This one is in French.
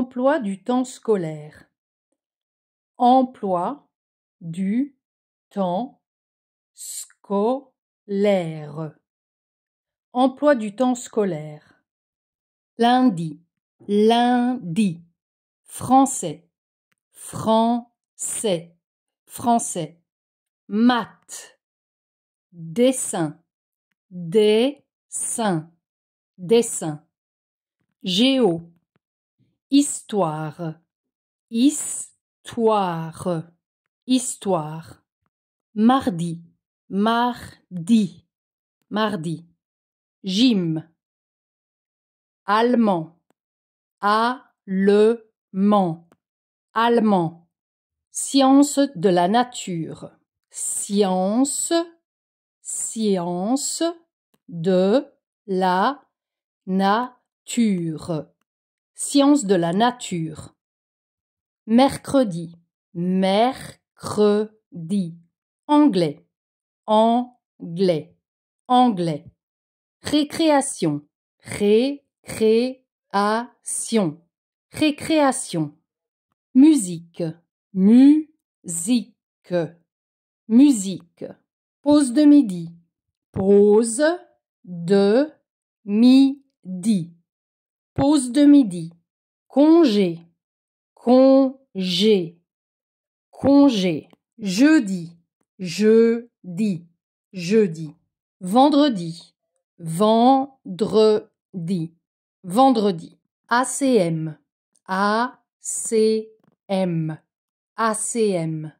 Emploi du temps scolaire. Emploi du temps scolaire. Emploi du temps scolaire. Lundi. Lundi. Français. Français. Français. Maths. Dessin. Dessin. Dessin. Géo Histoire. Histoire. Histoire. Mardi. Mardi. Mardi. Gym. Allemand. Allemand. Allemand. Science de la nature. Science. Science de la nature. Sciences de la nature. Mercredi. Mercredi. Anglais. Anglais. Anglais. Récréation. Récréation. Récréation. Musique. Musique. Musique. Pause de midi. Pause de midi de midi, congé, congé, congé, jeudi, jeudi, jeudi, vendredi, vendredi, vendredi, ACM, ACM, ACM.